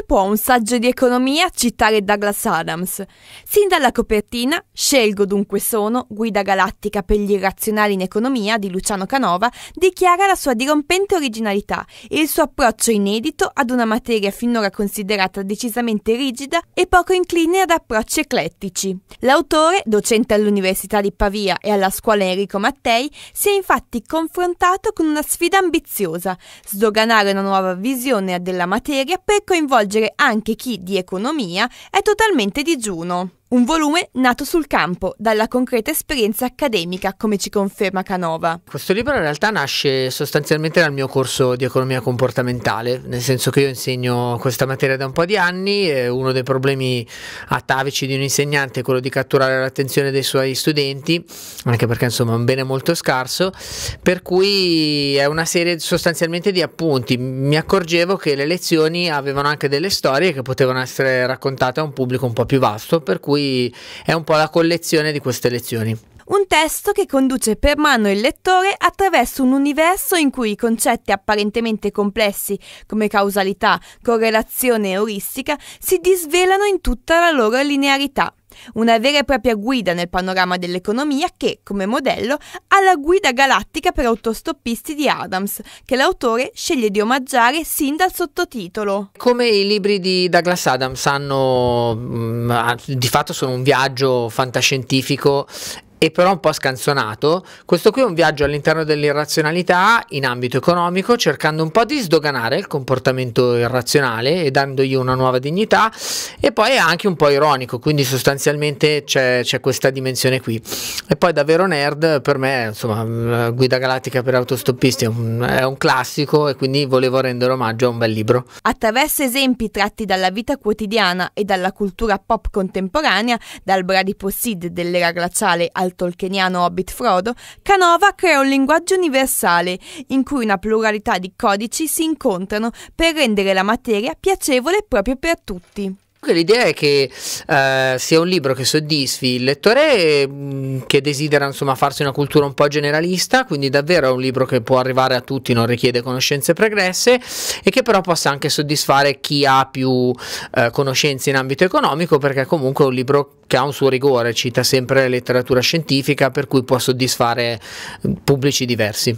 Come può un saggio di economia citare Douglas Adams? Sin dalla copertina, Scelgo dunque sono, guida galattica per gli irrazionali in economia di Luciano Canova, dichiara la sua dirompente originalità e il suo approccio inedito ad una materia finora considerata decisamente rigida e poco incline ad approcci eclettici. L'autore, docente all'Università di Pavia e alla scuola Enrico Mattei, si è infatti confrontato con una sfida ambiziosa, sdoganare una nuova visione della materia per coinvolgere coinvolgere anche chi di economia è totalmente digiuno. Un volume nato sul campo, dalla concreta esperienza accademica, come ci conferma Canova. Questo libro in realtà nasce sostanzialmente dal mio corso di economia comportamentale, nel senso che io insegno questa materia da un po' di anni e uno dei problemi atavici di un insegnante è quello di catturare l'attenzione dei suoi studenti, anche perché insomma è un bene molto scarso, per cui è una serie sostanzialmente di appunti. Mi accorgevo che le lezioni avevano anche delle storie che potevano essere raccontate a un pubblico un po' più vasto, per cui cui è un po' la collezione di queste lezioni. Un testo che conduce per mano il lettore attraverso un universo in cui i concetti apparentemente complessi come causalità, correlazione e euristica si disvelano in tutta la loro linearità una vera e propria guida nel panorama dell'economia che, come modello, ha la guida galattica per autostoppisti di Adams, che l'autore sceglie di omaggiare sin dal sottotitolo. Come i libri di Douglas Adams hanno, mm, di fatto sono un viaggio fantascientifico e però un po' scanzonato. Questo qui è un viaggio all'interno dell'irrazionalità in ambito economico, cercando un po' di sdoganare il comportamento irrazionale e dandogli una nuova dignità e poi è anche un po' ironico, quindi sostanzialmente c'è, questa dimensione qui. E poi davvero nerd, per me insomma Guida Galattica per Autostoppisti è un, è un classico e quindi volevo rendere omaggio a un bel libro. Attraverso esempi tratti dalla vita quotidiana e dalla cultura pop contemporanea, dal bradipo Sid dell'era glaciale al dal tolkieniano Hobbit Frodo, Canova crea un linguaggio universale in cui una pluralità di codici si incontrano per rendere la materia piacevole proprio per tutti. L'idea è che eh, sia un libro che soddisfi il lettore mm, che desidera insomma, farsi una cultura un po' generalista, quindi davvero è un libro che può arrivare a tutti, non richiede conoscenze pregresse e che però possa anche soddisfare chi ha più eh, conoscenze in ambito economico perché comunque è un libro che ha un suo rigore, cita sempre letteratura scientifica per cui può soddisfare mm, pubblici diversi.